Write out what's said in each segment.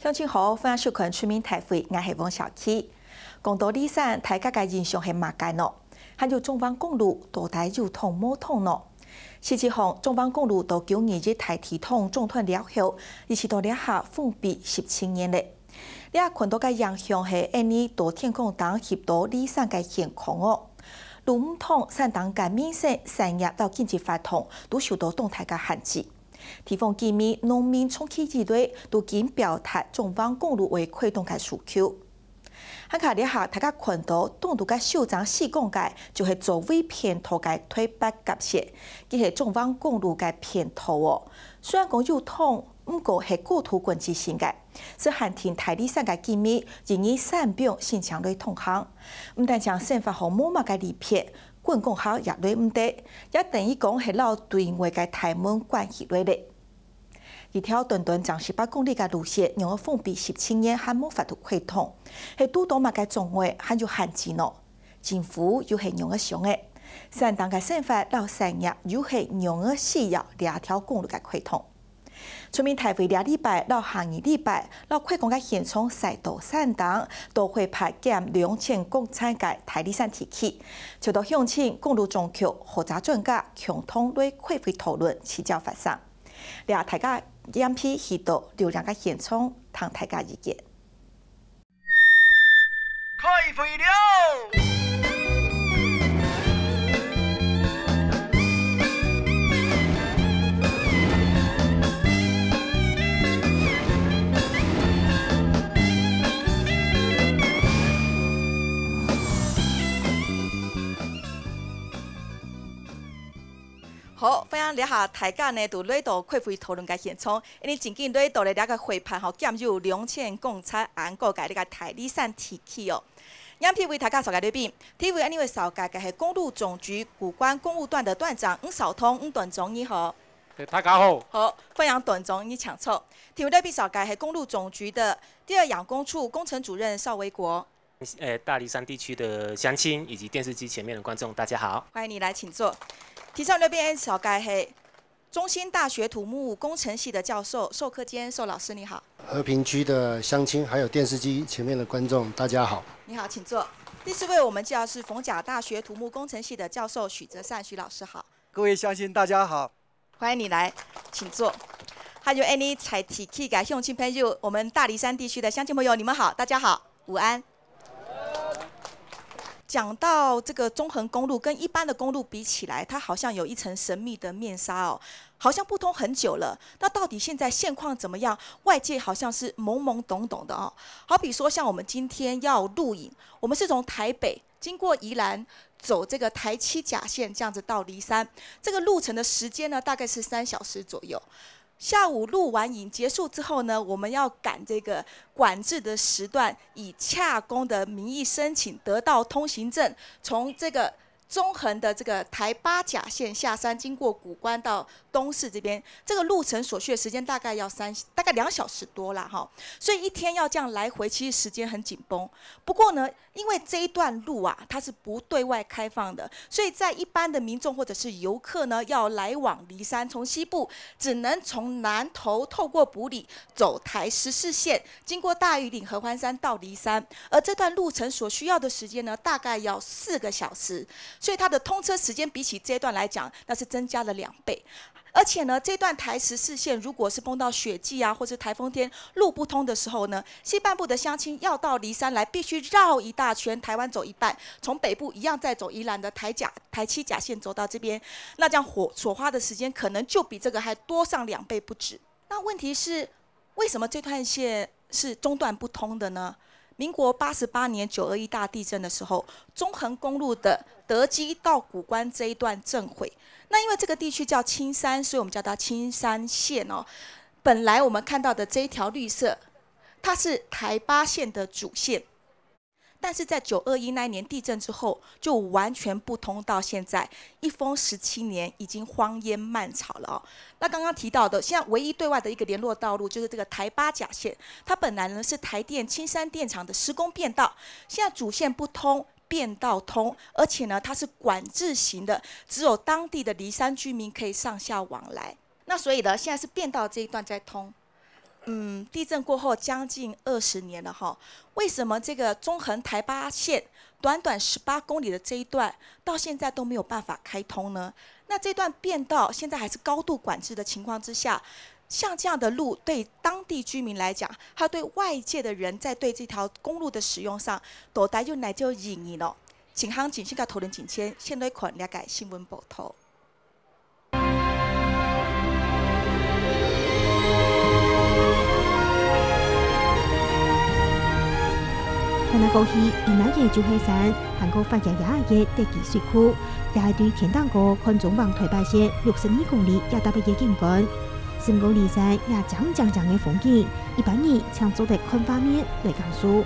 乡亲好，欢迎收看《村民大会》，我是王小七。讲到李山大家嘅印象系马街咯，还有中邦公路多台互通没通咯。事实上，中邦公路到九二日大铁通中断了后，一直到当下封闭十七年咧。你啊，看到嘅影响系安尼，到天宫等协多李山嘅健康哦。路毋通，山等嘅民生产业到经济发展都受到动态嘅限制。地方居民、农民冲起一堆，都紧表态：中方公路为开通嘅需求。响卡底下，大家看到东都个首张施工界，就系做微偏头嘅推板夹斜，佮系中方公路嘅偏头哦。虽然讲有通，不过系国土管制线嘅。是汉天台里上嘅居民，建议三标先相对通行，唔但将新发红毛嘛嘅里片。阮讲好也对唔得，也等于讲系老段位嘅台门关系来的。一条短短长十八公里的路线，让我封闭十七年还无法度开通，系拄多物嘅中位，还做限制咯。政府又是让我想嘅，山东嘅省会到三阳又是让我需要两条公路嘅开通。村民大会第礼拜到下个礼拜，到会参加现场赛道散场，都会拍减两千公参界台礼山提起，就到乡亲公路中桥学作社参加，共同来开会讨论，聚焦发生。让大家影片去到刘家现场，谈大家意见。开会了！你好，大家呢？在来到开会讨论个现场。因为最近来到了两个会盘吼，进入两千公尺，安国家的个台地上提起哦。两片位大家扫个那边，第一位安尼扫街个是公路总局古关公务段的段长吴少通，吴段总你好。大家好。好，欢迎段总你请坐。第一位那边扫街是公路总局的第二养工处工程主任邵维国。呃，大黎山地区的乡亲以及电视机前面的观众，大家好，欢迎你来，请坐。提上六边小盖黑，中心大学土木工程系的教授，授课兼授老师，你好。和平区的乡亲还有电视机前面的观众，大家好，你好，请坐。第四位，我们介绍是逢甲大学土木工程系的教授许泽善许老师，好。各位乡亲大家好，欢迎你来，请坐。还有 any 彩体 key 的乡亲朋友，我们大黎山地区的乡亲朋友，你们好，大家好，午安。讲到这个中横公路，跟一般的公路比起来，它好像有一层神秘的面纱哦，好像不通很久了。那到底现在线况怎么样？外界好像是懵懵懂懂的哦。好比说，像我们今天要录影，我们是从台北经过宜兰，走这个台七甲线这样子到离山，这个路程的时间呢，大概是三小时左右。下午录完影结束之后呢，我们要赶这个管制的时段，以洽公的名义申请得到通行证，从这个。中横的这个台八甲线下山，经过古关到东市这边，这个路程所需的时间大概要三，大概两小时多啦，哈。所以一天要这样来回，其实时间很紧绷。不过呢，因为这一段路啊，它是不对外开放的，所以在一般的民众或者是游客呢，要来往离山从西部，只能从南头透过埔里走台十四线，经过大玉岭、合欢山到离山，而这段路程所需要的时间呢，大概要四个小时。所以它的通车时间比起这段来讲，那是增加了两倍。而且呢，这段台十四线如果是碰到雪季啊，或是台风天路不通的时候呢，西半部的乡亲要到离山来，必须绕一大圈，台湾走一半，从北部一样再走宜兰的台甲、台七甲线走到这边，那这样火所花的时间可能就比这个还多上两倍不止。那问题是，为什么这段线是中断不通的呢？民国八十八年九二一大地震的时候，中横公路的德基到古关这一段震轨。那因为这个地区叫青山，所以我们叫它青山线哦。本来我们看到的这一条绿色，它是台八线的主线，但是在九二一那一年地震之后就完全不通，到现在一封十七年已经荒烟漫草了哦。那刚刚提到的，现在唯一对外的一个联络道路就是这个台八甲线，它本来呢是台电青山电厂的施工便道，现在主线不通。变道通，而且呢，它是管制型的，只有当地的离山居民可以上下往来。那所以呢，现在是变道这一段在通。嗯，地震过后将近二十年了哈，为什么这个中横台八线短短十八公里的这一段到现在都没有办法开通呢？那这段变道现在还是高度管制的情况之下。像这样的路，对当地居民来讲，他对外界的人在对这条公路的使用上，都带有乃种隐匿咯。金行警讯甲头人警签，现在看了解新闻报道。看过去，韩国发基水库，对田网台北线六十公里达不景观。深宫离山也壮壮壮的风景，一般人常坐在看法面来讲述。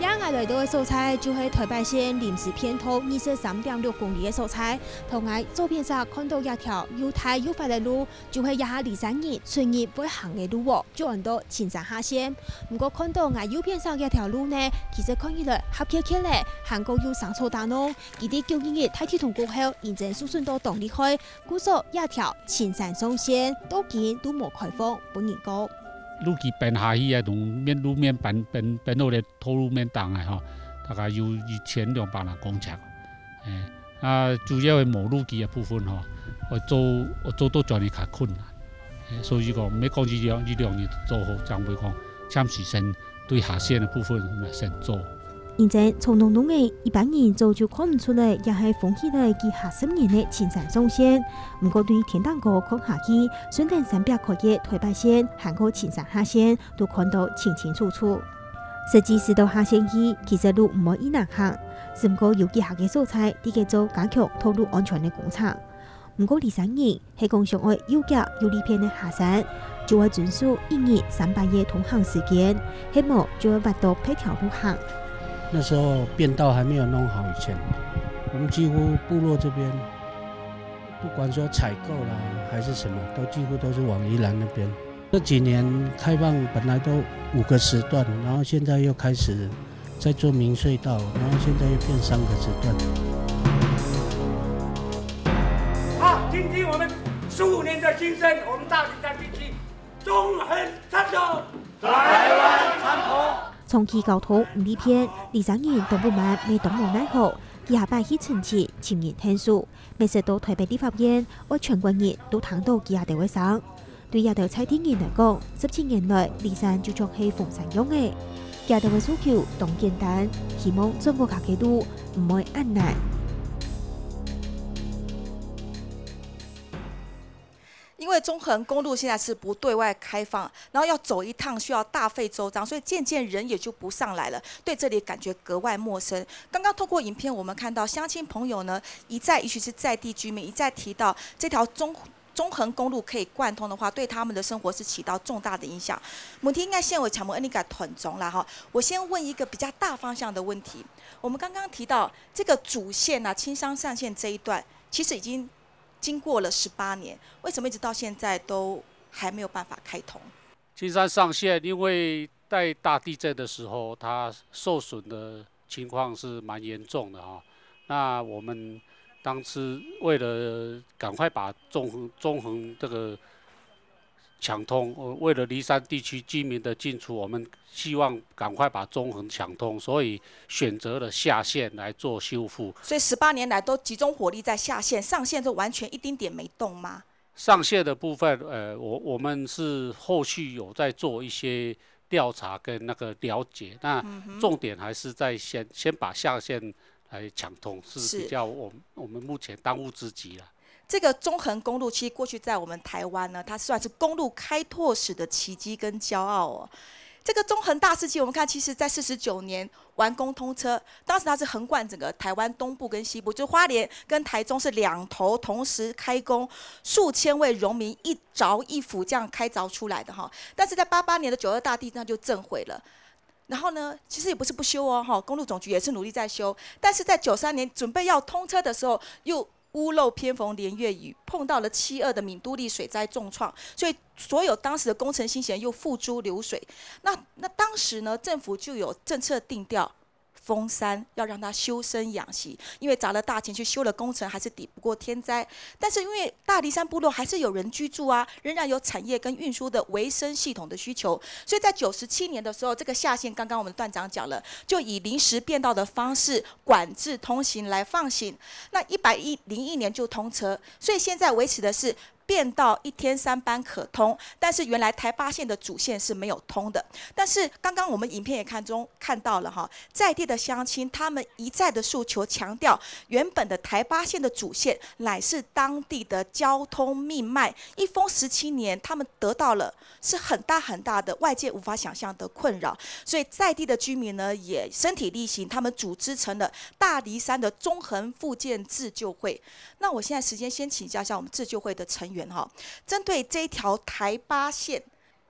野外内道的蔬菜，就系台北县临时片头二十三点六公里的蔬菜。同外照片上看到一条又大又快的路，就系一下二三年春日步行的路哦，就很多青山下线。不过看到外右边上一条路呢，其实看起来黑漆漆嘞，行过去上错大路。记得九二年大铁通过后，认真疏顺到动力去，姑嫂一条青山双线都见都冇开放，本严格。路基变下去啊，路面路面板板变路嘞，土路面重啊，吼，大概有一千两百人工车，诶，啊，主要诶无路基诶部分吼，我做我做都转尼较困难，所以讲每讲二两二两年做好，将会讲暂时先对下线的部分先做。现在从龙洞的一般人早就看不出来，也是封起来几下十年的青山中线。不过，对田东哥看下去，顺藤三百块的台北线、韩国青山下线都看得清清楚楚。设计师到下线去，其实路没好易难行，只不过有几下的素材，点给做加强道路安全的工厂。不过，二三年黑工上海有价有里片的下山，就会遵守一年三百日通行时间，黑毛就会挖到配条路行。那时候变道还没有弄好，以前我们几乎部落这边，不管说采购啦还是什么，都几乎都是往宜兰那边。这几年开放本来都五个时段，然后现在又开始在做明隧道，然后现在又变三个时段。好，听听我们十五年的心声，我们到底在进行纵横探索，台湾探索。从起搞土唔理片，李山人从不满，未从无奈后，吉下摆去春节，亲眼睇数，每时都台北的法院，我全国人都躺到吉下地位上。对亚下地天地人来讲，十七年来李山就作系奉神用的。亚下地诉求同简单，希望中国客几都唔会按难。因为中横公路现在是不对外开放，然后要走一趟需要大费周章，所以渐渐人也就不上来了，对这里感觉格外陌生。刚刚透过影片，我们看到乡亲朋友呢一再，也许是在地居民一再提到，这条中中横公路可以贯通的话，对他们的生活是起到重大的影响。母题应该县委常务恩尼卡 a 团长了哈，我先问一个比较大方向的问题。我们刚刚提到这个主线啊，青山上线这一段，其实已经。经过了十八年，为什么一直到现在都还没有办法开通？金山上线，因为在大地震的时候，它受损的情况是蛮严重的哈。那我们当时为了赶快把纵横纵横这个。抢通，为了离山地区居民的进出，我们希望赶快把中横抢通，所以选择了下线来做修复。所以十八年来都集中火力在下线上线，就完全一丁点没动吗？上线的部分，呃，我我们是后续有在做一些调查跟那个了解，那重点还是在先先把下线来抢通是比较，我我们目前当务之急了。这个中横公路其实过去在我们台湾呢，它算是公路开拓史的奇迹跟骄傲哦。这个中横大世件，我们看其实在四十九年完工通车，当时它是横贯整个台湾东部跟西部，就花莲跟台中是两头同时开工，数千位农民一凿一斧这样开凿出来的哈。但是在八八年的九二大地震就震毁了，然后呢，其实也不是不修哦哈，公路总局也是努力在修，但是在九三年准备要通车的时候又。屋漏偏逢连月雨，碰到了七二的闽都历水灾重创，所以所有当时的工程新贤又付诸流水。那那当时呢，政府就有政策定调。封山要让他修身养息，因为砸了大钱去修了工程，还是抵不过天灾。但是因为大黎山部落还是有人居住啊，仍然有产业跟运输的维生系统的需求，所以在九十七年的时候，这个下线刚刚我们段长讲了，就以临时变道的方式管制通行来放行。那一百一零一年就通车，所以现在维持的是。变到一天三班可通，但是原来台八线的主线是没有通的。但是刚刚我们影片也看中看到了哈，在地的乡亲他们一再的诉求强调，原本的台八线的主线乃是当地的交通命脉，一封十七年他们得到了是很大很大的外界无法想象的困扰，所以在地的居民呢也身体力行，他们组织成了大黎山的中横复建自救会。那我现在时间先请教一下我们自救会的成。远哈，针对这条台八线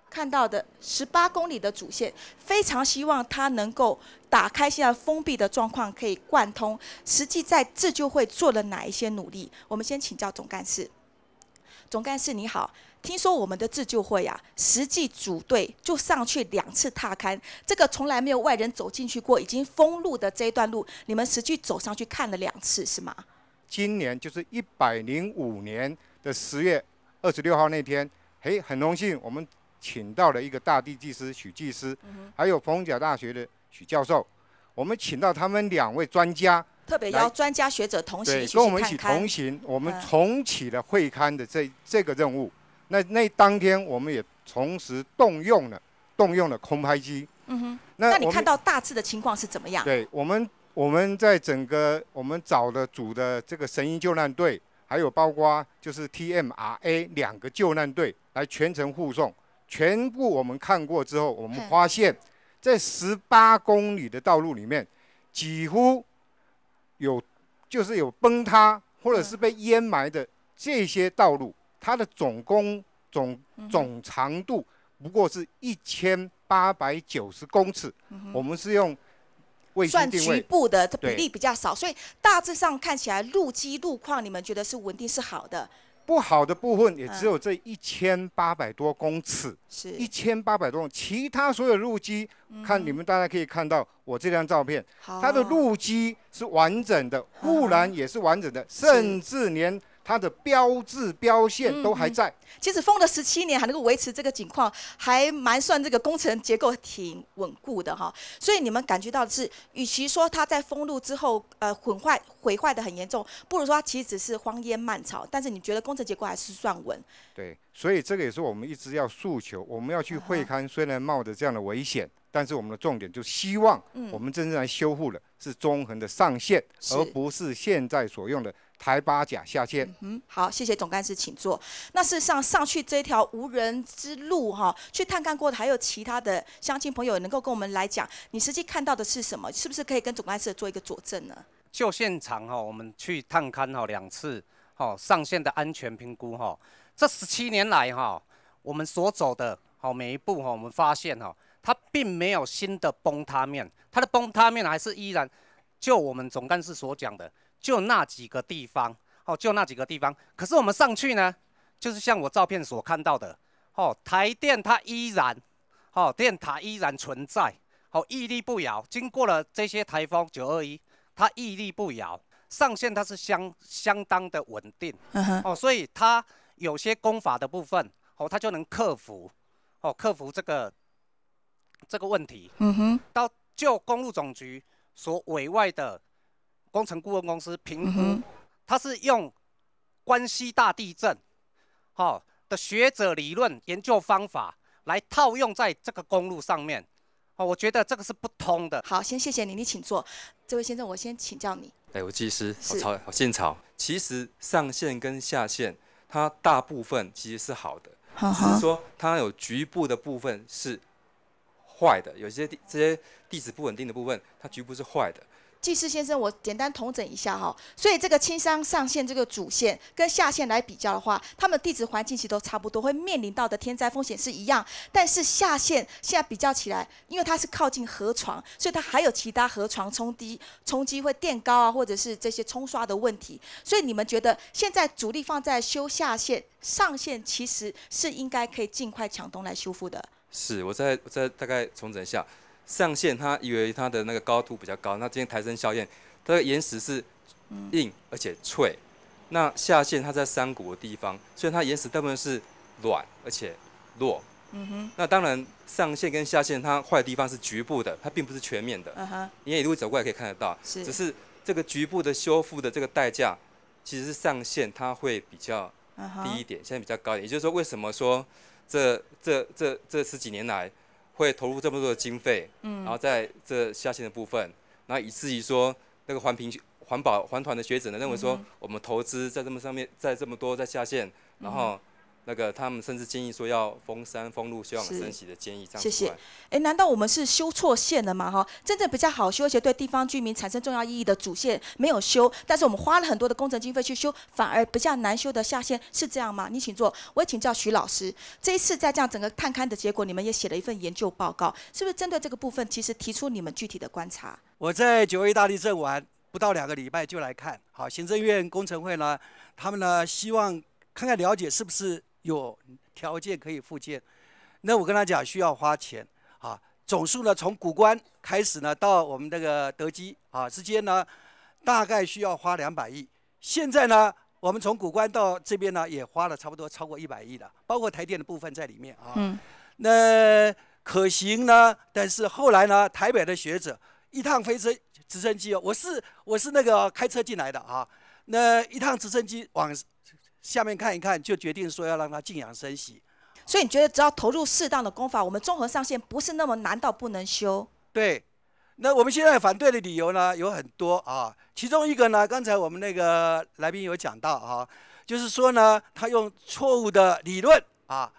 看到的十八公里的主线，非常希望它能够打开现在封闭的状况，可以贯通。实际在自救会做了哪一些努力？我们先请教总干事。总干事你好，听说我们的自救会呀，实际组队就上去两次踏勘，这个从来没有外人走进去过，已经封路的这一段路，你们实际走上去看了两次是吗？今年就是一百零五年。的十月二十六号那天，嘿，很荣幸我们请到了一个大地技师许技师，还有逢甲大学的许教授，我们请到他们两位专家，特别邀专家学者同行跟我们一起同行，我们重启了会刊的这这个任务。那那当天我们也同时动用了动用了空拍机。嗯哼。那你看到大致的情况是怎么样？对我们，我们在整个我们找的组的这个神鹰救难队。还有包括就是 T.M.R.A 两个救难队来全程护送，全部我们看过之后，我们发现，在十八公里的道路里面，几乎有就是有崩塌或者是被淹埋的这些道路，它的总工总总长度不过是一千八百九十公尺，我们是用。算局部的，比例比较少，所以大致上看起来路基路况，你们觉得是稳定是好的。不好的部分也只有这一千八百多公尺，是一千八百多。其他所有路基，看你们大家可以看到我这张照片，它的路基是完整的，护栏也是完整的，甚至连。它的标志标线都还在，其实封了十七年，还能够维持这个情况，还蛮算这个工程结构挺稳固的哈。所以你们感觉到是，与其说它在封路之后，呃，毁坏毁坏的很严重，不如说其实只是荒烟蔓草。但是你觉得工程结构还是算稳？对，所以这个也是我们一直要诉求，我们要去会刊，虽然冒着这样的危险，但是我们的重点就是希望我们真正来修复的，是中横的上限，而不是现在所用的。台八甲下线，嗯，好，谢谢总干事，请坐。那事实上，上去这条无人之路哈，去探勘过的，还有其他的乡亲朋友能够跟我们来讲，你实际看到的是什么？是不是可以跟总干事做一个佐证呢？就现场哈，我们去探勘哈两次，哈，上线的安全评估哈，这十七年来哈，我们所走的，好每一步哈，我们发现哈，它并没有新的崩塌面，它的崩塌面还是依然，就我们总干事所讲的。就那几个地方，哦，就那几个地方。可是我们上去呢，就是像我照片所看到的，哦，台电它依然，哦，电塔依然存在，哦，屹立不摇。经过了这些台风九二一，它屹立不摇，上线它是相相当的稳定，哦，所以它有些功法的部分，哦，它就能克服，哦，克服这个这个问题。嗯哼。到就公路总局所委外的。工程顾问公司评，它是用关西大地震，好，的学者理论研究方法来套用在这个公路上面，哦，我觉得这个是不通的。好，先谢谢你，你请坐。这位先生，我先请教你。哎，我技师，好吵，好曹。其实上线跟下线，它大部分其实是好的，只是说它有局部的部分是坏的，有些地这些地址不稳定的部分，它局部是坏的。技师先生，我简单统整一下哈，所以这个青山上线这个主线跟下线来比较的话，他们地质环境其实都差不多，会面临到的天灾风险是一样。但是下线现在比较起来，因为它是靠近河床，所以它还有其他河床冲低冲击会垫高啊，或者是这些冲刷的问题。所以你们觉得现在主力放在修下线，上线其实是应该可以尽快抢东来修复的。是，我再我再大概重整一下。上线，它以为它的那个高度比较高。那今天台山效应，它的岩石是硬而且脆。那下线，它在山谷的地方，所以它岩石大部分是软而且弱。嗯哼。那当然，上线跟下线它坏的地方是局部的，它并不是全面的。嗯哼。因为一路走过来可以看得到，只是这个局部的修复的这个代价，其实是上限它会比较低一点，现在比较高一点。也就是说，为什么说这这这这十几年来？会投入这么多的经费，嗯，然后在这下线的部分，然后以至于说那个环评、环保、环团的学者呢，认为说我们投资在这么上面，在这么多在下线，然后。那个，他们甚至建议说要封山、封路、我们升息的建议，这样谢谢。哎，难道我们是修错线了吗？哈，真正比较好修而且对地方居民产生重要意义的主线没有修，但是我们花了很多的工程经费去修，反而不像难修的下线，是这样吗？你请坐，我也请教徐老师。这一次在这样整个探勘的结果，你们也写了一份研究报告，是不是针对这个部分，其实提出你们具体的观察？我在九二大地震完不到两个礼拜就来看，好，行政院工程会呢，他们呢希望看看了解是不是。有条件可以复建，那我跟他讲需要花钱啊，总数呢从古关开始呢到我们这个德基啊之间呢，大概需要花两百亿。现在呢，我们从古关到这边呢也花了差不多超过一百亿了，包括台电的部分在里面啊。嗯，那可行呢，但是后来呢，台北的学者一趟飞车直升机，我是我是那个开车进来的啊，那一趟直升机往。下面看一看，就决定说要让他静养生息。所以你觉得只要投入适当的功法，我们综合上线不是那么难到不能修？对。那我们现在反对的理由呢有很多啊，其中一个呢，刚才我们那个来宾有讲到啊，就是说呢，他用错误的理论啊，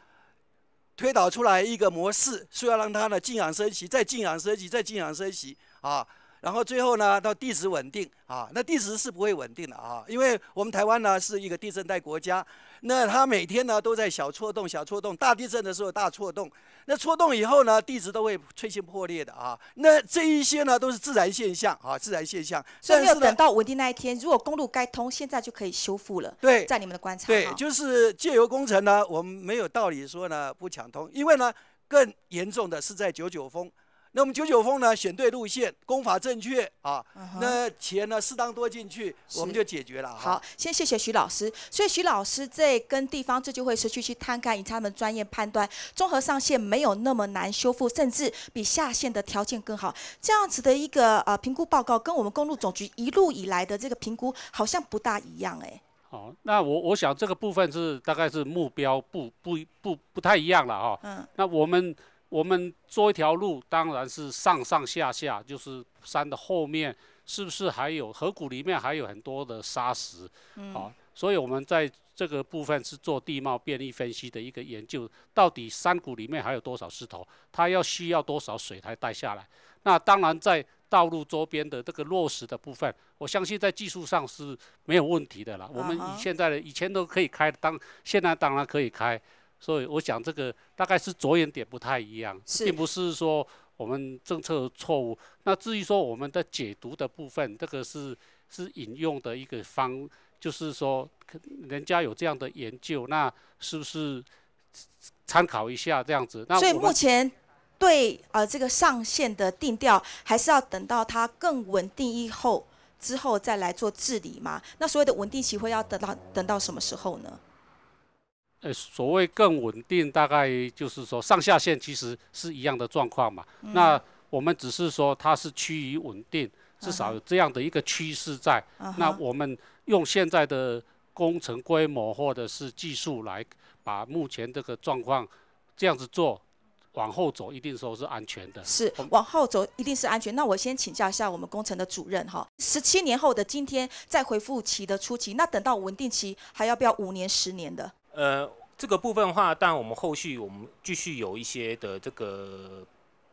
推导出来一个模式，说要让他呢静养生息，再静养生息，再静养生息啊。然后最后呢，到地质稳定啊，那地质是不会稳定的啊，因为我们台湾呢是一个地震带国家，那它每天呢都在小错动、小错动，大地震的时候大错动，那错动以后呢，地质都会脆性破裂的啊，那这一些呢都是自然现象啊，自然现象，所以没有等到稳定那一天，如果公路该通，现在就可以修复了。对，在你们的观察，对，就是借由工程呢，我们没有道理说呢不抢通，因为呢更严重的是在九九峰。那我们九九峰呢？选对路线，功法正确啊。那钱呢？适当多进去，我们就解决了。好，先谢谢徐老师。所以徐老师在跟地方这就会失去去摊开，以他们专业判断，综合上线没有那么难修复，甚至比下线的条件更好。这样子的一个呃评估报告，跟我们公路总局一路以来的这个评估好像不大一样哎。好，那我我想这个部分是大概是目标不不不不太一样了哈。嗯。那我们。我们做一条路，当然是上上下下，就是山的后面是不是还有河谷里面还有很多的砂石？嗯，好，所以我们在这个部分是做地貌便利分析的一个研究，到底山谷里面还有多少石头，它要需要多少水才带下来？那当然，在道路周边的这个落石的部分，我相信在技术上是没有问题的了。我们以现在的以前都可以开，当现在当然可以开。所以我想，这个大概是着眼点不太一样，并不是说我们政策错误。那至于说我们的解读的部分，这个是是引用的一个方，就是说人家有这样的研究，那是不是参考一下这样子？那所以目前对呃这个上限的定调，还是要等到它更稳定以后之后再来做治理嘛？那所谓的稳定期会要等到等到什么时候呢？呃，所谓更稳定，大概就是说上下限其实是一样的状况嘛。那我们只是说它是趋于稳定，至少有这样的一个趋势在。那我们用现在的工程规模或者是技术来把目前这个状况这样子做，往后走一定说是安全的。是往后走一定是安全。那我先请教一下我们工程的主任哈，十七年后的今天在回复期的初期，那等到稳定期还要不要五年、十年的？呃，这个部分的话，但我们后续我们继续有一些的这个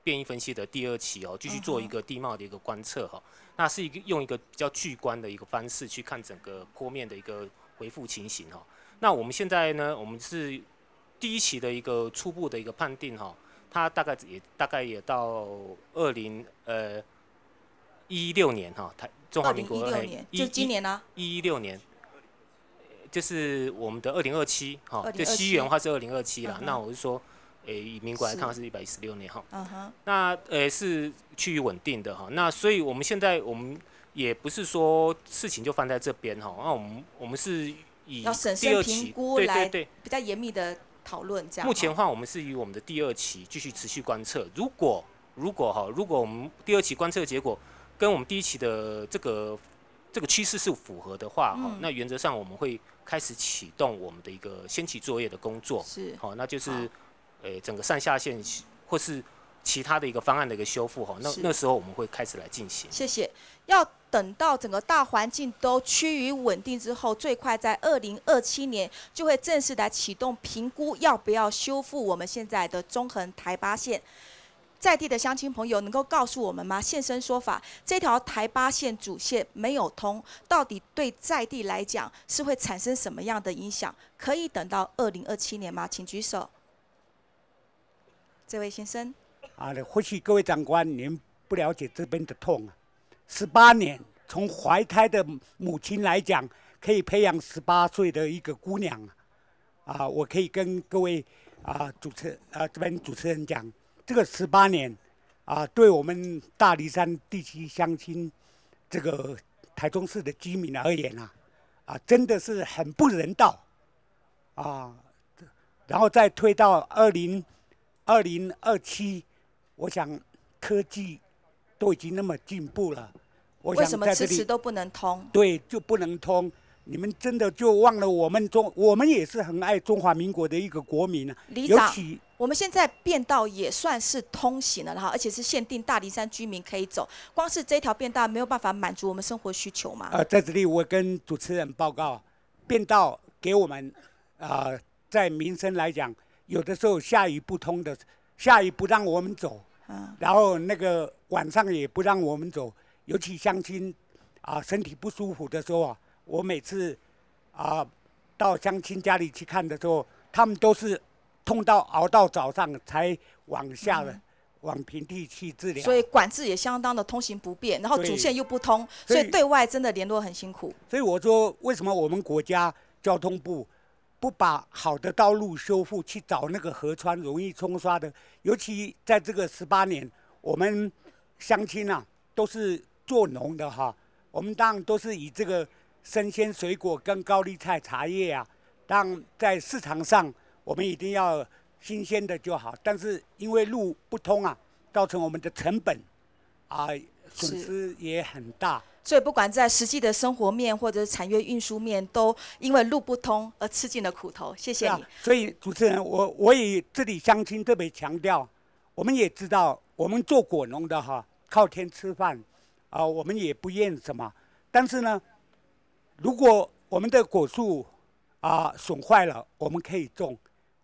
变异分析的第二期哦，继续做一个地貌的一个观测哈。那是一个用一个比较巨观的一个方式去看整个坡面的一个回复情形哈。那我们现在呢，我们是第一期的一个初步的一个判定哈，它大概也大概也到二零呃一六年哈，台中华民国一六年，就今年啦，一六年。就是我们的二零二七，哈，就西元话是二零二七啦。那我是说，诶，以民国来看是一百一十六年，哈。嗯哼。那呃是趋于稳定的哈。那所以我们现在我们也不是说事情就放在这边，哈。那我们我们是以第二期，对对对，比较严密的讨论这样。目前话我们是以我们的第二期继续持续观测。如果如果哈，如果我们第二期观测结果跟我们第一期的这个这个趋势是符合的话，哦，那原则上我们会。开始启动我们的一个先期作业的工作，是，好，那就是呃整个上下线或是其他的一个方案的一个修复，哈，那那时候我们会开始来进行。谢谢。要等到整个大环境都趋于稳定之后，最快在二零二七年就会正式来启动评估，要不要修复我们现在的中横台八线。在地的乡亲朋友能够告诉我们吗？现身说法，这条台八线主线没有通，到底对在地来讲是会产生什么样的影响？可以等到二零二七年吗？请举手。这位先生，啊，或许各位长官您不了解这边的痛啊，十八年从怀胎的母亲来讲，可以培养十八岁的一个姑娘啊，啊，我可以跟各位啊主持啊这边主持人讲。这个十八年，啊，对我们大黎山地区乡亲、这个台中市的居民而言啊，啊，真的是很不人道，啊，然后再推到二零二零二七，我想科技都已经那么进步了，为什么迟迟都不能通？对，就不能通。你们真的就忘了我们中，我们也是很爱中华民国的一个国民啊。李长，我们现在便道也算是通行了哈，而且是限定大梨山居民可以走。光是这条便道没有办法满足我们生活需求嘛？呃，在这里我跟主持人报告，便道给我们啊，在民生来讲，有的时候下雨不通的，下雨不让我们走，嗯，然后那个晚上也不让我们走，尤其相亲啊，身体不舒服的时候啊。我每次，啊，到乡亲家里去看的时候，他们都是痛到熬到早上才往下的往平地去治疗。所以管制也相当的通行不便，然后主线又不通，所以对外真的联络很辛苦。所以我说，为什么我们国家交通部不把好的道路修复，去找那个河川容易冲刷的？尤其在这个十八年，我们乡亲呐都是做农的哈，我们当然都是以这个。生鲜水果跟高丽菜、茶叶啊，当在市场上，我们一定要新鲜的就好。但是因为路不通啊，造成我们的成本，啊，损失也很大。所以不管在实际的生活面或者产业运输面，都因为路不通而吃尽了苦头。谢谢你。所以主持人，我我也这里相亲特别强调，我们也知道，我们做果农的哈，靠天吃饭，啊，我们也不愿什么，但是呢。如果我们的果树啊损坏了，我们可以种；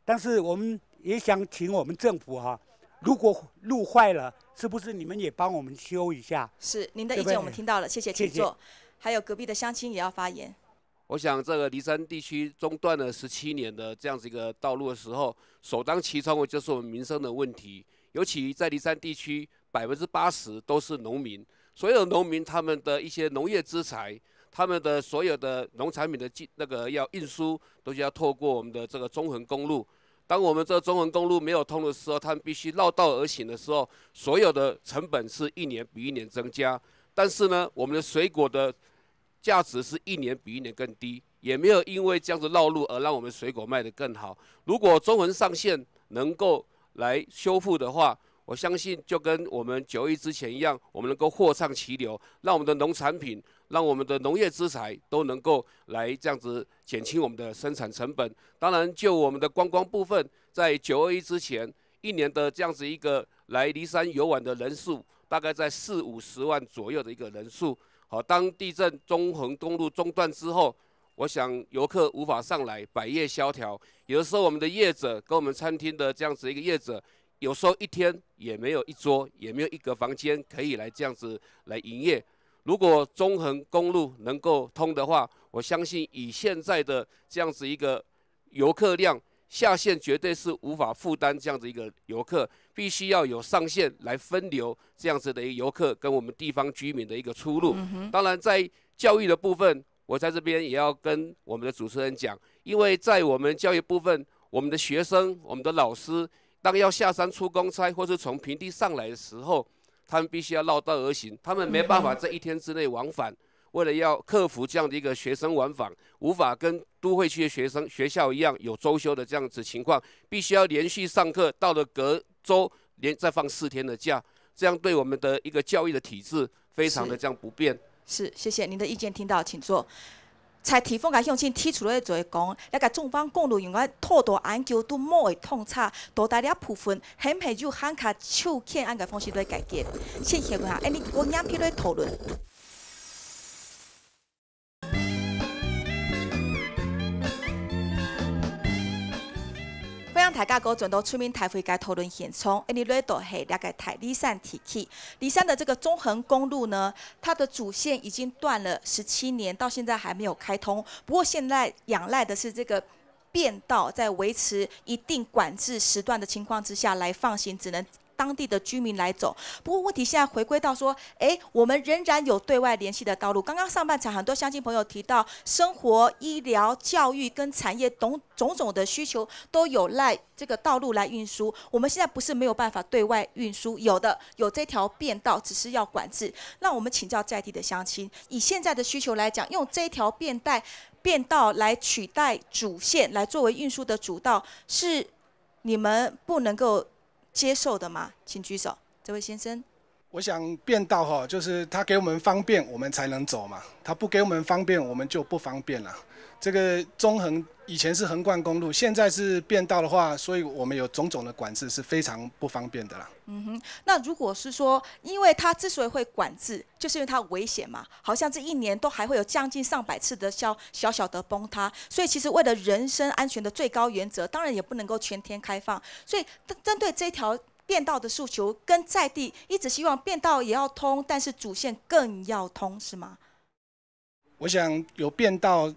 但是我们也想请我们政府哈，如果路坏了，是不是你们也帮我们修一下？是您的意见，我们听到了，谢谢，请坐。还有隔壁的乡亲也要发言。我想，这个骊山地区中断了十七年的这样子一个道路的时候，首当其冲的就是我们民生的问题。尤其在骊山地区，百分之八十都是农民，所有农民他们的一些农业资财。他们的所有的农产品的进那个要运输，都是要透过我们的这个中横公路。当我们这个中横公路没有通的时候，他们必须绕道而行的时候，所有的成本是一年比一年增加。但是呢，我们的水果的价值是一年比一年更低，也没有因为这样子绕路而让我们水果卖得更好。如果中横上线能够来修复的话，我相信就跟我们九一之前一样，我们能够货畅其流，让我们的农产品。让我们的农业资材都能够来这样子减轻我们的生产成本。当然，就我们的观光部分，在九二一之前，一年的这样子一个来离山游玩的人数大概在四五十万左右的一个人数。好，当地震中横公路中断之后，我想游客无法上来，百业萧条。有的时候，我们的业者跟我们餐厅的这样子一个业者，有时候一天也没有一桌，也没有一个房间可以来这样子来营业。如果中横公路能够通的话，我相信以现在的这样子一个游客量，下线绝对是无法负担这样子一个游客，必须要有上线来分流这样子的一个游客跟我们地方居民的一个出路。当然，在教育的部分，我在这边也要跟我们的主持人讲，因为在我们教育部分，我们的学生、我们的老师，当要下山出公差或是从平地上来的时候。他们必须要绕道而行，他们没办法在一天之内往返。为了要克服这样的一个学生往返无法跟都会区的学生学校一样有周休的这样子情况，必须要连续上课，到了隔周连再放四天的假，这样对我们的一个教育的体制非常的这样不便。是，谢谢您的意见，听到，请坐。蔡提丰个乡亲提出来，就是讲，那个纵方公路用个土路、研桥都某会通车，多大了部分，显系就喊个手欠，安个方式来改变。谢谢观下，哎，你国两批在讨论。台架高，准备村民开会在讨论现状。因为很多是那个台里山提起，里山的这个中横公路呢，它的主线已经断了十七年，到现在还没有开通。不过现在仰赖的是这个变道，在维持一定管制时段的情况之下，来放行，只能。当地的居民来走，不过问题现在回归到说，哎，我们仍然有对外联系的道路。刚刚上半场很多乡亲朋友提到，生活、医疗、教育跟产业等种种的需求都有赖这个道路来运输。我们现在不是没有办法对外运输，有的有这条便道，只是要管制。那我们请教在地的乡亲，以现在的需求来讲，用这条变带变道来取代主线来作为运输的主道，是你们不能够？接受的吗？请举手，这位先生。我想变道哈，就是他给我们方便，我们才能走嘛。他不给我们方便，我们就不方便了。这个中横以前是横贯公路，现在是变道的话，所以我们有种种的管制是非常不方便的啦。嗯哼，那如果是说，因为它之所以会管制，就是因为它危险嘛，好像这一年都还会有将近上百次的小小小的崩塌，所以其实为了人身安全的最高原则，当然也不能够全天开放。所以针针对这条变道的诉求，跟在地一直希望变道也要通，但是主线更要通，是吗？我想有变道。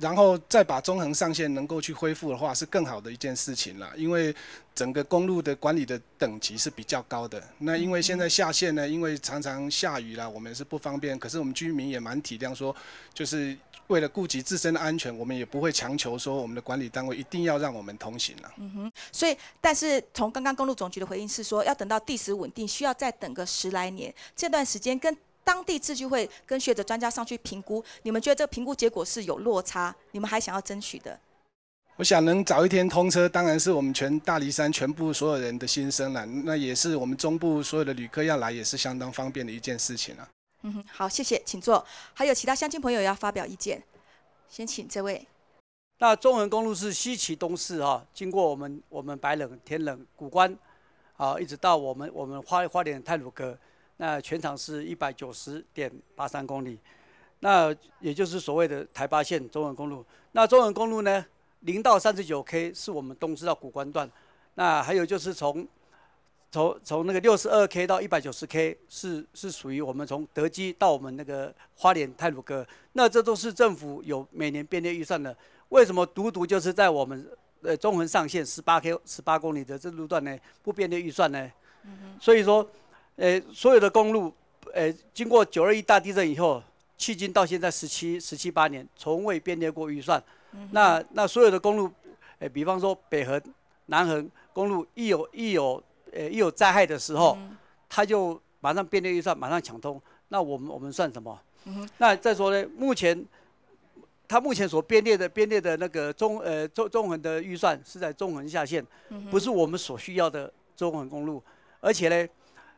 然后再把中横上线能够去恢复的话，是更好的一件事情了。因为整个公路的管理的等级是比较高的。那因为现在下线呢，因为常常下雨啦，我们是不方便。可是我们居民也蛮体谅，说就是为了顾及自身的安全，我们也不会强求说我们的管理单位一定要让我们通行了。嗯哼。所以，但是从刚刚公路总局的回应是说，要等到地势稳定，需要再等个十来年。这段时间跟当地自治会跟学者专家上去评估，你们觉得这个评估结果是有落差？你们还想要争取的？我想能早一天通车，当然是我们全大黎山全部所有人的心声了。那也是我们中部所有的旅客要来，也是相当方便的一件事情了。嗯哼，好，谢谢，请坐。还有其他乡亲朋友要发表意见，先请这位。那中横公路是西起东市哈，经过我们我们白冷、天冷、古关，啊，一直到我们我们花花莲太鲁阁。那全长是一百九十点八三公里，那也就是所谓的台八线中横公路。那中横公路呢，零到三十九 K 是我们东至到古关段，那还有就是从，从从那个六十二 K 到一百九十 K 是是属于我们从德基到我们那个花莲太鲁阁。那这都是政府有每年编列预算的，为什么独独就是在我们呃中横上线十八 K 十八公里的这路段呢不编列预算呢？所以说。呃，所有的公路，呃，经过九二一大地震以后，迄今到现在十七、十七八年，从未变列过预算。那那所有的公路，哎，比方说北横、南横公路，一有一有呃一有灾害的时候，他就马上变列预算，马上抢通。那我们我们算什么？那再说呢，目前他目前所变列的变列的那个中呃中中横的预算是在中横下限，不是我们所需要的中横公路，而且呢。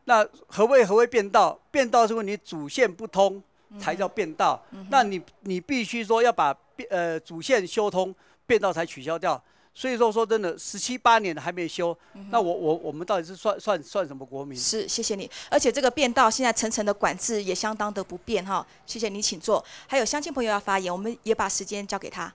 那何为何谓变道？变道是问你主线不通，才叫变道。那你你必须说要把变呃主线修通，变道才取消掉。所以说说真的，十七八年了还没修，那我我我们到底是算算算什么国民？是，谢谢你。而且这个变道现在层层的管制也相当的不便哈。谢谢你，请坐。还有乡亲朋友要发言，我们也把时间交给他。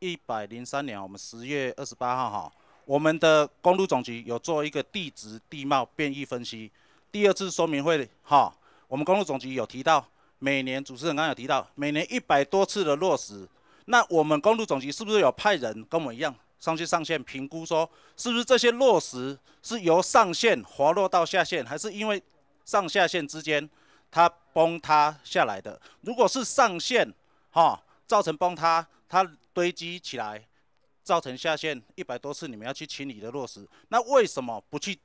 一百零三年，我们十月二十八号哈。我们的公路总局有做一个地质地貌变异分析。第二次说明会，哈，我们公路总局有提到，每年主持人刚刚有提到，每年一百多次的落实。那我们公路总局是不是有派人跟我们一样上去上线评估，说是不是这些落实是由上线滑落到下线，还是因为上下线之间它崩塌下来的？如果是上线，哈，造成崩塌，它堆积起来。造成下线一百多次，你们要去清理的落实。那为什么不去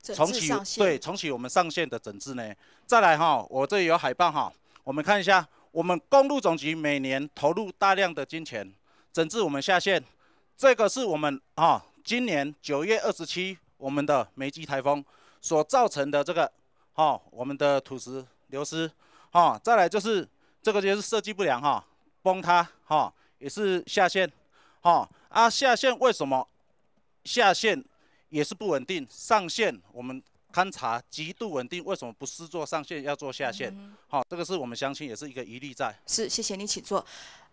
重启？对，重启我们上线的整治呢？再来哈，我这里有海报哈，我们看一下，我们公路总局每年投入大量的金钱整治我们下线。这个是我们哈今年九月二十七我们的梅季台风所造成的这个哈我们的土石流失哈。再来就是这个就是设计不良哈崩塌哈也是下线。哈啊下线为什么下线也是不稳定？上线我们勘察极度稳定，为什么不试做上线？要做下线？好，这个是我们相亲也是一个疑虑在。是，谢谢你，请坐。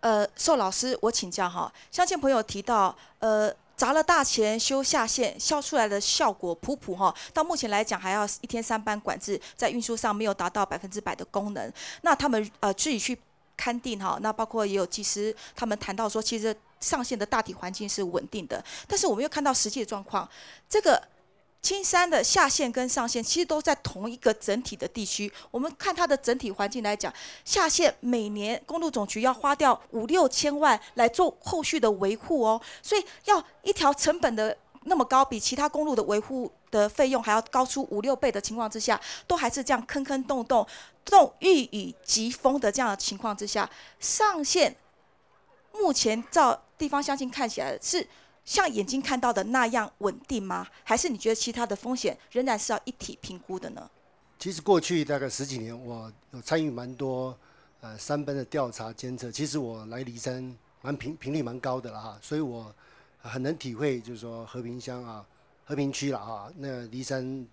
呃，寿老师，我请教哈，相亲朋友提到，呃，砸了大钱修下线，笑出来的效果普普哈。到目前来讲，还要一天三班管制，在运输上没有达到百分之百的功能。那他们呃自己去勘定哈。那包括也有技师，他们谈到说，其实。上线的大体环境是稳定的，但是我们又看到实际的状况，这个青山的下线跟上线其实都在同一个整体的地区。我们看它的整体环境来讲，下线每年公路总局要花掉五六千万来做后续的维护哦，所以要一条成本的那么高，比其他公路的维护的费用还要高出五六倍的情况之下，都还是这样坑坑洞洞、洞雨雨疾风的这样的情况之下，上线目前照。地方相亲看起来是像眼睛看到的那样稳定吗？还是你觉得其他的风险仍然是要一体评估的呢？其实过去大概十几年，我有参与蛮多呃三班的调查监测。其实我来离山蛮频频率蛮高的了哈，所以我很能体会，就是说和平乡啊、和平区了啊，那离山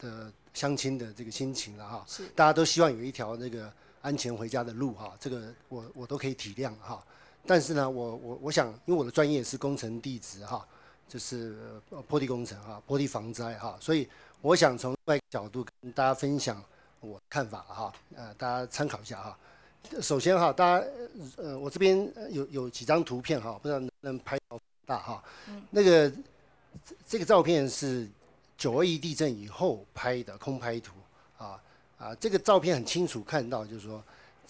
的相亲的这个心情了哈。大家都希望有一条那个安全回家的路哈，这个我我都可以体谅哈。但是呢，我我我想，因为我的专业是工程地质哈，就是坡地工程哈，坡地防灾哈，所以我想从另外一个角度跟大家分享我看法哈，呃，大家参考一下哈。首先哈，大家呃，我这边有有几张图片哈，不知道能拍到大哈。嗯。那个这个照片是九二一地震以后拍的空拍图啊啊，这个照片很清楚看到，就是说。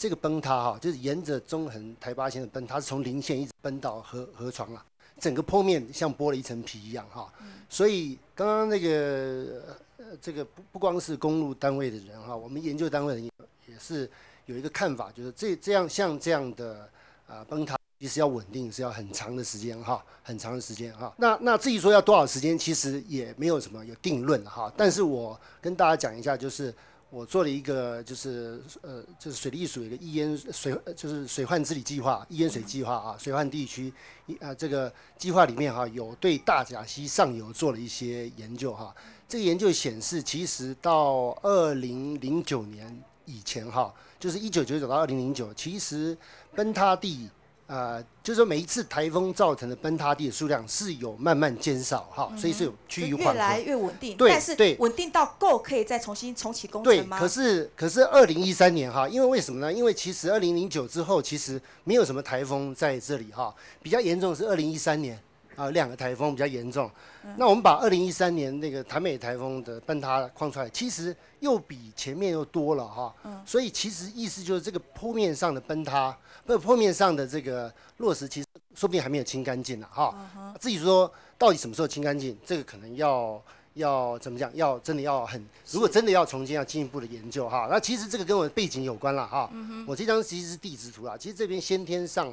这个崩塌哈，就是沿着中横台八线的崩，塌，是从零线一直崩到河河床了，整个坡面像剥了一层皮一样哈。所以刚刚那个呃、这个不不光是公路单位的人哈，我们研究单位人也是有一个看法，就是这这样像这样的啊崩塌其实要稳定是要很长的时间哈，很长的时间哈。那那至于说要多少时间，其实也没有什么有定论哈。但是我跟大家讲一下，就是。我做了一个，就是呃，就是水利署一个易淹水，就是水患治理计划，易淹水计划啊，水患地区，一啊这个计划里面哈，有对大甲溪上游做了一些研究哈。这个研究显示，其实到二零零九年以前哈，就是一九九九到二零零九，其实崩塌地。呃，就是说每一次台风造成的崩塌地的数量是有慢慢减少哈，所以是有趋于越来越稳定。对，但是对稳定到够可以再重新重启工程吗？对，可是可是二零一三年哈，因为为什么呢？因为其实二零零九之后其实没有什么台风在这里哈，比较严重的是二零一三年啊，两个台风比较严重。那我们把二零一三年那个台美台风的崩塌框出来，其实又比前面又多了哈。嗯。所以其实意思就是这个坡面上的崩塌。那剖面上的这个落实，其实说不定还没有清干净呢，哈。自己说到底什么时候清干净，这个可能要要怎么讲？要真的要很，如果真的要重建，要进一步的研究哈。那其实这个跟我的背景有关了哈。我这张其实是地质图啊，其实这边先天上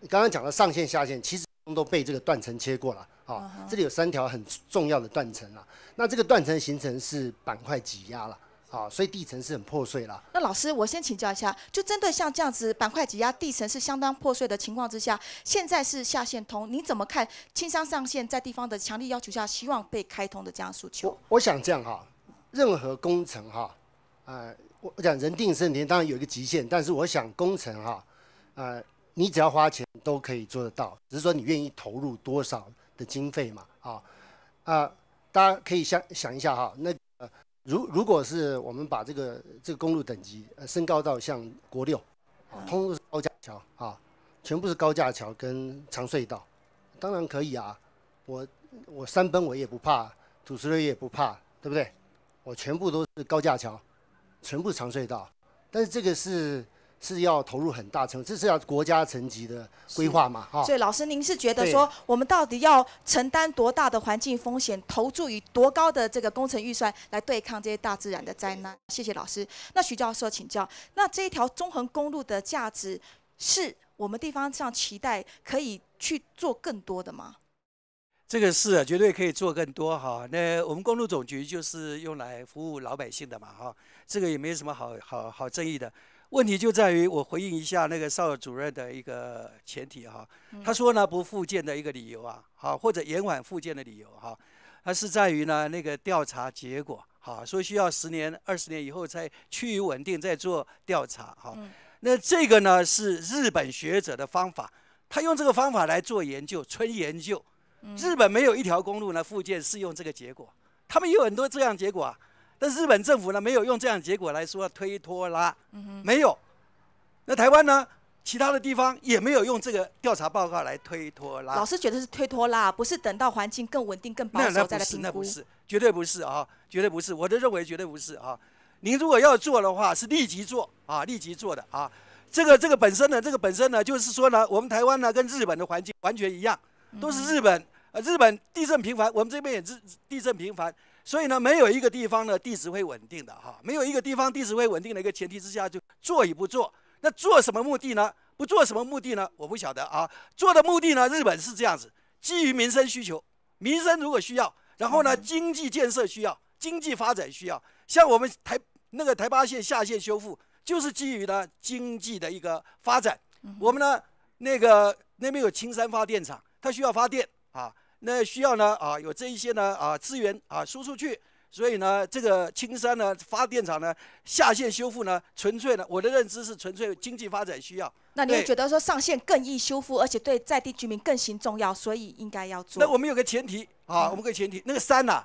你刚刚讲的上线下线，其实都被这个断层切过了，哈。这里有三条很重要的断层啊，那这个断层形成是板块挤压了。好，所以地层是很破碎啦。那老师，我先请教一下，就针对像这样子板块挤压、地层是相当破碎的情况之下，现在是下线通，你怎么看青山上线在地方的强力要求下，希望被开通的这样诉求？我我想这样哈，任何工程哈，呃，我讲人定胜天，当然有一个极限，但是我想工程哈，呃，你只要花钱都可以做得到，只是说你愿意投入多少的经费嘛，啊啊，大家可以想想一下哈，那。如如果是我们把这个这个公路等级呃升高到像国六，通都是高架桥啊，全部是高架桥跟长隧道，当然可以啊，我我三崩我也不怕，土石流也不怕，对不对？我全部都是高架桥，全部长隧道，但是这个是。是要投入很大成，这是要国家层级的规划嘛？哈。所以老师，您是觉得说，我们到底要承担多大的环境风险，投注以多高的这个工程预算来对抗这些大自然的灾难？谢谢老师。那徐教授请教，那这一条中横公路的价值，是我们地方上期待可以去做更多的吗？这个是绝对可以做更多哈。那我们公路总局就是用来服务老百姓的嘛？哈，这个也没有什么好好好争议的。问题就在于我回应一下那个邵主任的一个前提哈，他说呢不复建的一个理由啊，好或者延缓复建的理由哈，而是在于呢那个调查结果好，说需要十年二十年以后才趋于稳定再做调查哈，那这个呢是日本学者的方法，他用这个方法来做研究，纯研究，日本没有一条公路呢复建是用这个结果，他们有很多这样结果啊。但是日本政府呢，没有用这样结果来说推脱拉，没有。那台湾呢，其他的地方也没有用这个调查报告来推脱拉。老是觉得是推脱拉，不是等到环境更稳定、更保守再来评估。那不是，那不是，绝对不是啊，绝对不是。我的认为绝对不是啊。您如果要做的话，是立即做啊，立即做的啊。这个这个本身呢，这个本身呢，就是说呢，我们台湾呢跟日本的环境完全一样，都是日本呃，日本地震频繁，我们这边也是地震频繁。所以呢，没有一个地方的地质会稳定的哈，没有一个地方地质会稳定的一个前提之下就做与不做。那做什么目的呢？不做什么目的呢？我不晓得啊。做的目的呢，日本是这样子，基于民生需求，民生如果需要，然后呢，经济建设需要，经济发展需要。像我们台那个台八线下线修复，就是基于呢经济的一个发展。我们呢，那个那边有青山发电厂，它需要发电啊。那需要呢啊，有这一些呢啊资源啊输出去，所以呢，这个青山呢发电厂呢下线修复呢，纯粹呢，我的认知是纯粹经济发展需要。那你觉得说上线更易修复，而且对在地居民更行重要，所以应该要做。那我们有个前提啊，我们个前提，那个山呐，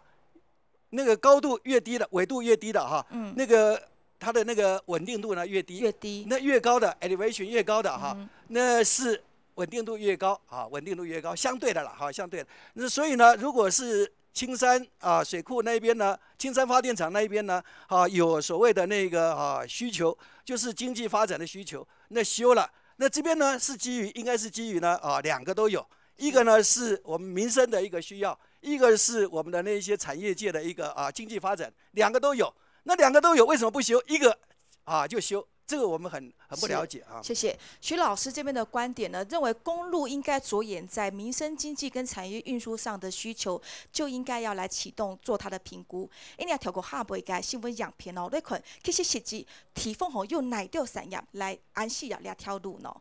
那个高度越低的，纬度越低的哈，嗯，那个它的那个稳定度呢越低，越低。那越高的 elevation 越高的哈，那是。稳定度越高啊，稳定度越高，相对的了哈，相对的。那所以呢，如果是青山啊水库那一边呢，青山发电厂那一边呢，啊有所谓的那个啊需求，就是经济发展的需求。那修了，那这边呢是基于，应该是基于呢啊两个都有，一个呢是我们民生的一个需要，一个是我们的那些产业界的一个啊经济发展，两个都有。那两个都有为什么不修？一个啊就修。这个我们很很不了解啊。谢谢徐老师这边的观点呢，认为公路应该着眼在民生经济跟产业运输上的需求，就应该要来启动做它的评估。因要透过下北界新闻影片哦，你看，其实实际提方吼，用内调产业来安息要来条路呢？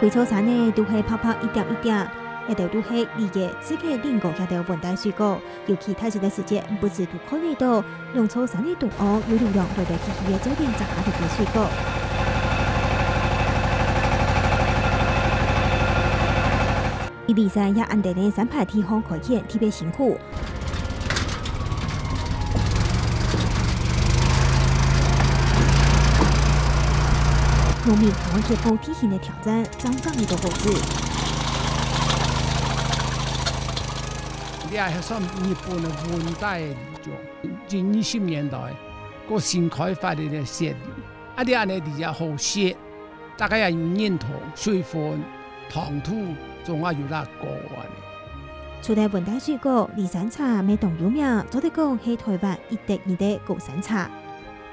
回州山呢，都会泡泡一点一点。一条路黑，离个自家邻国一条热带水果，尤其太长的时间不知独可能到，农村山里同学有力量回来去取的早点，吃下热带水果。一二三，也安定了三排提好考验，特别辛苦。农民扛着高梯型的挑子，上长一到果园。你啊，算日本的二十年代，个新开发的些啊，你好大概也有念头、水分、糖土，仲有那个啊？除了温带水果、绿茶、蜜冬有名，总的讲，黑台湾一代一代高山茶。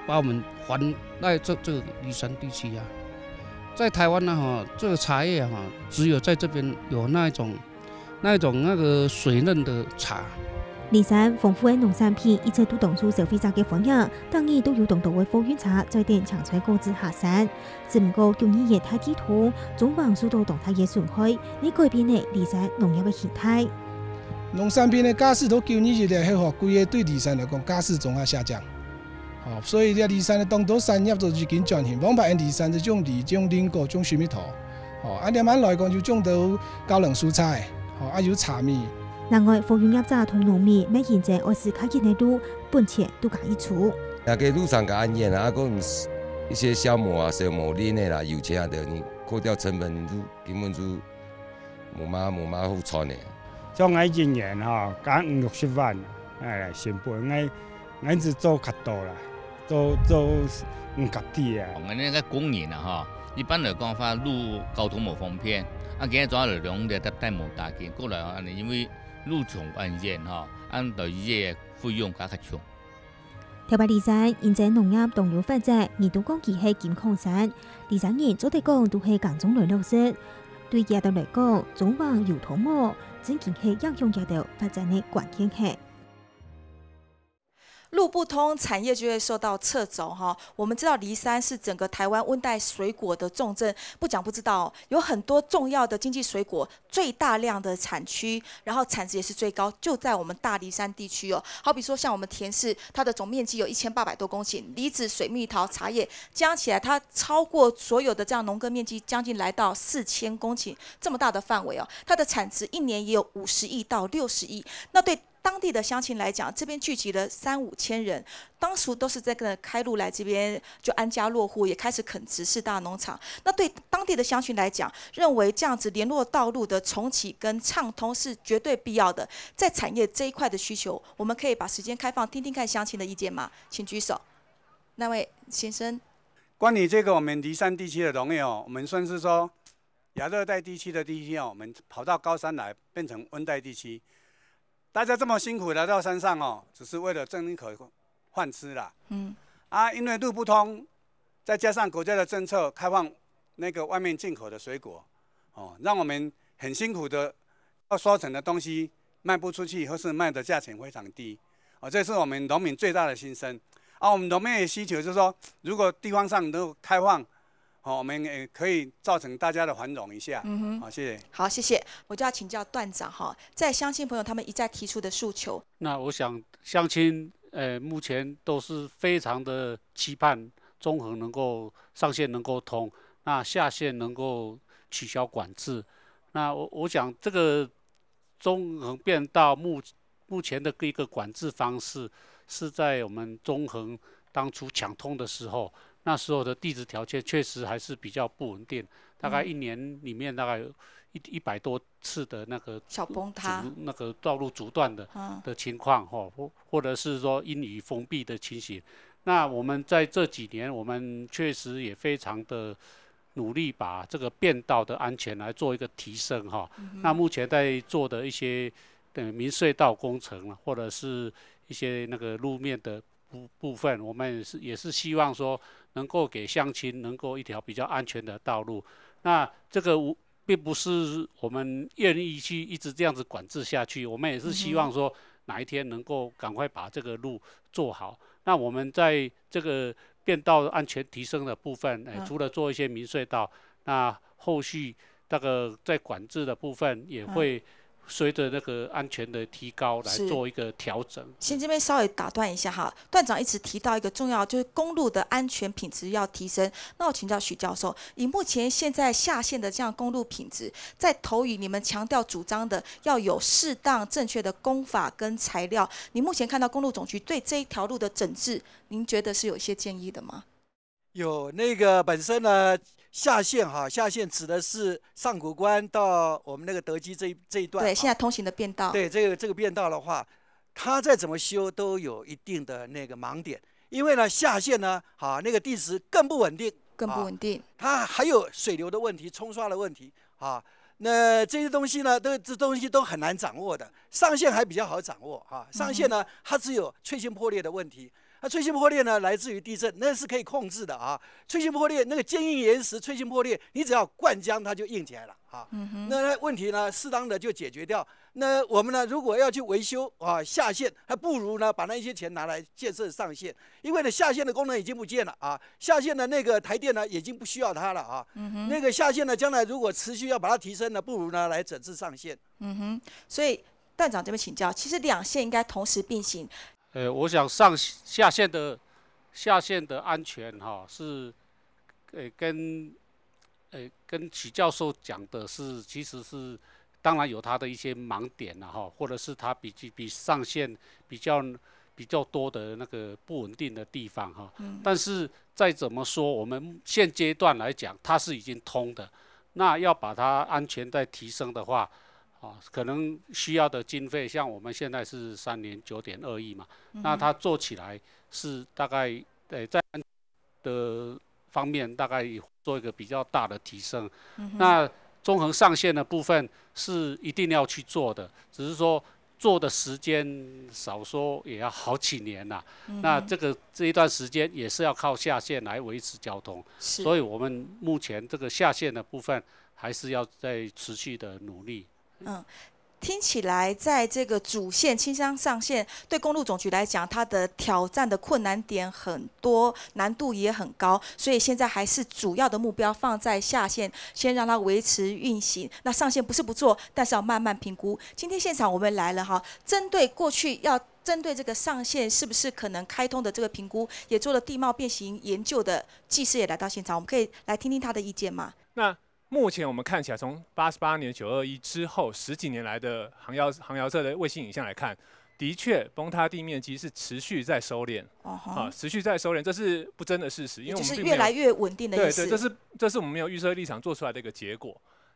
把我们还那这这高山地区啊，在台湾呢，哈，这个茶叶哈，只有在这边有那一种。那种那个水嫩的茶。二三丰富的农产品一直都同出消费者的欢迎，当然都有同多位高云茶在店抢菜高资下山，只不过今年叶态低糖，总怕受到动态叶损害，你改变了二三农业的形态。农产品的价值都今年就很好贵规个，对二三来讲价值总下下降。哦，所以这二三当初产业就已经转型，往摆二三只种二种林果种水蜜桃。哦，啊点慢来讲就种到高冷蔬菜。啊，有茶米。难怪福永鸭杂同糯米，每现在二是开起的路，本钱都隔一处。那个路上隔人啊，阿一些消磨啊，消磨力嘞啦，有钱阿的，你扣掉成本，就根本就唔麻唔麻好穿嘞。像我今年啊，干五六十万，哎，先不，我我是做较多啦，做做五吉地啊。我们那个工人啊，哈，一般来讲话，路交通冇方便。啊，今日早上两日搭带摩大件过来哦，因为路长人远哈，按到伊遐费用加较长。调北里产现在农业动样发展，而主讲起系金矿山，里产业做推广都系各种来流实。对业头来讲，总望有土沃，真紧系影响业头发展的关键系。路不通，产业就会受到掣肘哈。我们知道，梨山是整个台湾温带水果的重镇，不讲不知道，有很多重要的经济水果，最大量的产区，然后产值也是最高，就在我们大黎山地区哦。好比说，像我们田氏，它的总面积有一千八百多公顷，梨子、水蜜桃、茶叶加起来，它超过所有的这样农耕面积，将近来到四千公顷这么大的范围哦。它的产值一年也有五十亿到六十亿，那对。当地的乡亲来讲，这边聚集了三五千人，当时都是在跟开路来这边就安家落户，也开始垦殖四大农场。那对当地的乡亲来讲，认为这样子联络道路的重启跟畅通是绝对必要的。在产业这一块的需求，我们可以把时间开放听听看乡亲的意见吗？请举手，那位先生。关于这个我们离山地区的农业哦，我们算是说亚热带地区的地区哦，我们跑到高山来变成温带地区。大家这么辛苦来到山上哦，只是为了挣一口饭吃啦。嗯，啊，因为路不通，再加上国家的政策开放那个外面进口的水果，哦，让我们很辛苦的要收成的东西卖不出去，或是卖的价钱非常低，哦，这是我们农民最大的心声。啊，我们农民的需求就是说，如果地方上都开放。好，我们呃可以造成大家的繁荣一下。嗯哼，好，谢谢。好，谢谢。我就要请教段长哈，在乡亲朋友他们一再提出的诉求。那我想乡亲呃目前都是非常的期盼中恒能够上线能够通，那下线能够取消管制。那我我想这个中横变到目目前的一个管制方式，是在我们中横当初抢通的时候。那时候的地质条件确实还是比较不稳定，大概一年里面大概一一百多次的那个小崩塌、那个道路阻断的的情况哈，或或者是说因雨封闭的情形。那我们在这几年，我们确实也非常的努力，把这个变道的安全来做一个提升哈。那目前在做的一些等民隧道工程了，或者是一些那个路面的部部分，我们也是也是希望说。能够给乡亲能够一条比较安全的道路，那这个无并不是我们愿意去一直这样子管制下去，我们也是希望说哪一天能够赶快把这个路做好。那我们在这个变道安全提升的部分，哎，除了做一些明隧道，那后续那个在管制的部分也会。随着那个安全的提高，来做一个调整。先这边稍微打断一下哈，段长一直提到一个重要，就是公路的安全品质要提升。那我请教许教授，以目前现在下线的这样公路品质，在投予你们强调主张的要有适当正确的工法跟材料，你目前看到公路总局对这一条路的整治，您觉得是有些建议的吗？有那个本身呢。下线哈，下线指的是上古关到我们那个德基这一这一段。对，现在通行的变道。对，这个这个变道的话，它再怎么修都有一定的那个盲点，因为呢下线呢，啊那个地质更不稳定，更不稳定。它还有水流的问题、冲刷的问题啊，那这些东西呢，都这东西都很难掌握的。上线还比较好掌握啊，上线呢它只有脆性破裂的问题。那脆性破裂呢，来自于地震，那是可以控制的啊。脆性破裂，那个坚硬岩石脆性破裂，你只要灌浆，它就硬起来了啊。那问题呢，适当的就解决掉。那我们呢，如果要去维修啊下线，还不如呢把那些钱拿来建设上线，因为呢下线的功能已经不见了啊。下线的那个台电呢，已经不需要它了啊。那个下线呢，将来如果持续要把它提升呢，不如呢来整治上线。嗯哼，所以段长这边请教，其实两线应该同时并行。呃，我想上下线的下线的安全哈是，呃，跟呃跟许教授讲的是，其实是当然有他的一些盲点了哈，或者是他比比上线比较比较多的那个不稳定的地方哈。嗯。但是再怎么说，我们现阶段来讲，它是已经通的。那要把它安全再提升的话。可能需要的经费，像我们现在是三年九点二亿嘛，那它做起来是大概，诶，在的方面大概做一个比较大的提升。那综合上线的部分是一定要去做的，只是说做的时间少说也要好几年呐。那这个这一段时间也是要靠下线来维持交通，所以我们目前这个下线的部分还是要再持续的努力。嗯，听起来，在这个主线轻商上线，对公路总局来讲，它的挑战的困难点很多，难度也很高，所以现在还是主要的目标放在下线，先让它维持运行。那上线不是不做，但是要慢慢评估。今天现场我们来了哈，针对过去要针对这个上线是不是可能开通的这个评估，也做了地貌变形研究的技师也来到现场，我们可以来听听他的意见吗？那。目前我们看起来，从八十八年九二一之后十几年来的航遥航遥测的卫星影像来看，的确崩塌地面积是持续在收敛，啊，持续在收敛，这是不争的事实，因为我们是越来越稳定的。对对，这是这是我们没有预测立场做出来的一个结果。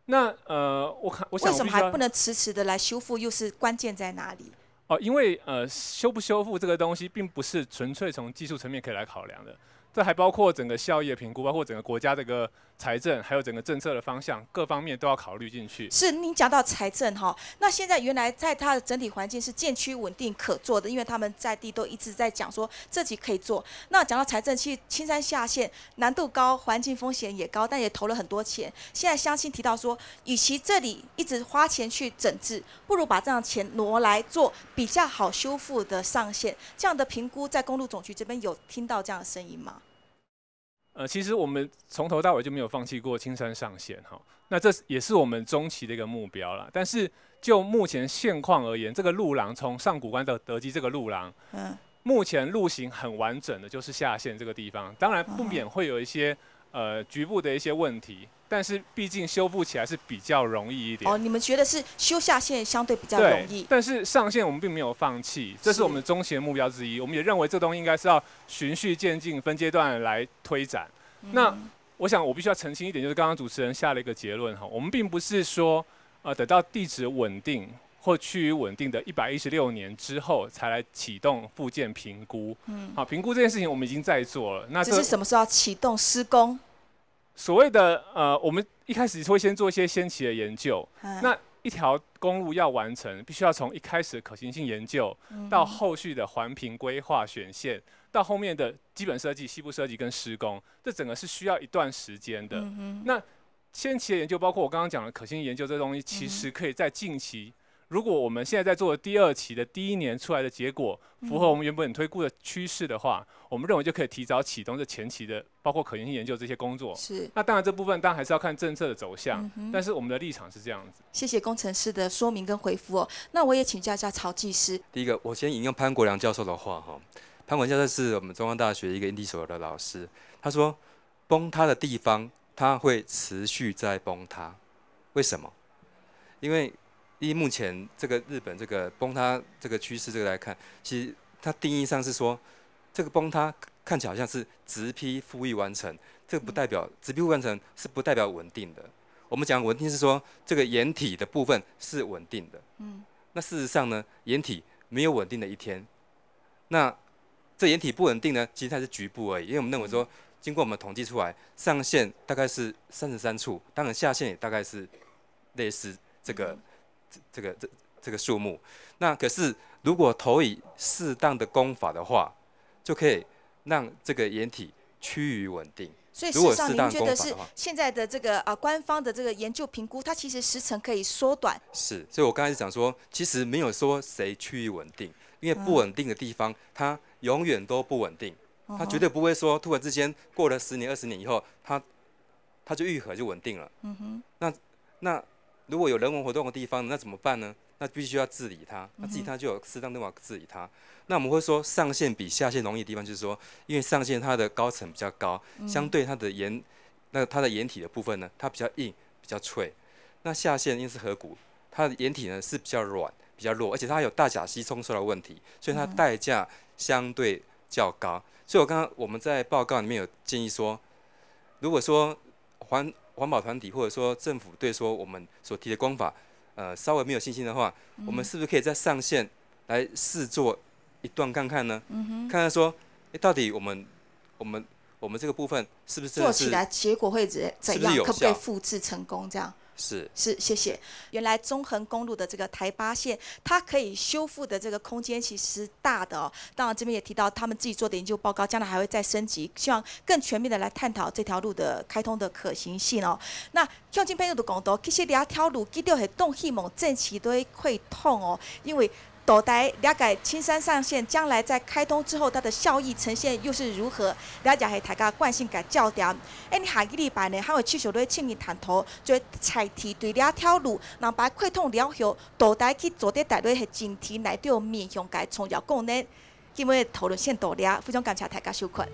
那呃，我看为什么还不能迟迟的来修复，又是关键在哪里？哦，因为呃，修不修复这个东西，并不是纯粹从技术层面可以来考量的，这还包括整个效益的评估，包括整个国家这个。财政还有整个政策的方向，各方面都要考虑进去。是您讲到财政哈，那现在原来在它的整体环境是渐趋稳定可做的，因为他们在地都一直在讲说自己可以做。那讲到财政，其实青山下线难度高，环境风险也高，但也投了很多钱。现在相亲提到说，与其这里一直花钱去整治，不如把这样钱挪来做比较好修复的上限。这样的评估在公路总局这边有听到这样的声音吗？呃，其实我们从头到尾就没有放弃过青山上线，哈，那这也是我们中期的一个目标了。但是就目前现况而言，这个路廊从上古关到德基这个路廊，嗯，目前路形很完整的，就是下线这个地方，当然不免会有一些。呃，局部的一些问题，但是毕竟修复起来是比较容易一点。哦，你们觉得是修下线相对比较容易，但是上线我们并没有放弃，这是我们中期的目标之一。我们也认为这东西应该是要循序渐进、分阶段来推展。那我想我必须要澄清一点，就是刚刚主持人下了一个结论哈，我们并不是说呃等到地址稳定。或趋于稳定的一百一十六年之后，才来启动复建评估。嗯，好，评估这件事情我们已经在做了。那这是什么时候启动施工？所谓的呃，我们一开始会先做一些先期的研究。嗯。那一条公路要完成，必须要从一开始的可行性研究，到后续的环评规划选线，到后面的基本设计、西部设计跟施工，这整个是需要一段时间的。嗯那先期的研究，包括我刚刚讲的可行性研究，这东西其实可以在近期。如果我们现在在做的第二期的第一年出来的结果符合我们原本推估的趋势的话，我们认为就可以提早启动这前期的包括可行性研究这些工作。是。那当然这部分当然还是要看政策的走向，但是我们的立场是这样子。谢谢工程师的说明跟回复哦。那我也请教一下曹技师。第一个，我先引用潘国良教授的话哈。潘国良教授是我们中央大学一个研地所的老师，他说：“崩塌的地方，他会持续在崩塌，为什么？因为。”以目前这个日本这个崩塌这个趋势这个来看，其实它定义上是说，这个崩塌看起来好像是直劈复议完成，这个不代表直批完成是不代表稳定的。我们讲稳定是说这个掩体的部分是稳定的。嗯。那事实上呢，掩体没有稳定的一天。那这掩体不稳定呢，其实它是局部而已。因为我们认为说，经过我们统计出来，上限大概是三十三处，当然下限也大概是类似这个。这个这这个数目，那可是如果投以适当的功法的话，就可以让这个掩体趋于稳定。所以，事实上，您觉得是现在的这个啊官方的这个研究评估，它其实时程可以缩短。是，所以我刚开始讲说，其实没有说谁趋于稳定，因为不稳定的地方，它永远都不稳定，它绝对不会说突然之间过了十年、二十年以后，它它就愈合就稳定了。嗯哼，那那。如果有人文活动的地方，那怎么办呢？那必须要治理它，那治理它就有适当的方法治理它。那我们会说，上限比下限容易的地方，就是说，因为上限它的高层比较高，相对它的岩，那它的岩体的部分呢，它比较硬、比较脆。那下限因为是河谷，它的岩体呢是比较软、比较弱，而且它有大甲溪冲来的问题，所以它代价相对较高。所以我刚刚我们在报告里面有建议说，如果说环环保团体或者说政府对说我们所提的光法，呃，稍微没有信心的话，我们是不是可以在上线来试做一段看看呢？看看说，哎，到底我们我们我们这个部分是不是做起来结果会怎怎样？可不可以复制成功这样？是是，谢谢。原来中横公路的这个台八线，它可以修复的这个空间其实大的哦。当然，这边也提到他们自己做的研究报告，将来还会再升级，希望更全面的来探讨这条路的开通的可行性哦。那像今朋友都讲到，其实两条路，第一条是东溪猛，争取都会痛哦，因为。倒台了解青山上线将来在开通之后，它的效益呈现又是如何？了解是大家惯性个焦点。哎，你下个礼拜呢，还有气象队请你探讨做采梯对了条路，让把开通了后倒台去做点大路系整体内对面向个重要功能，今日讨论先到了，非常感谢大家收看。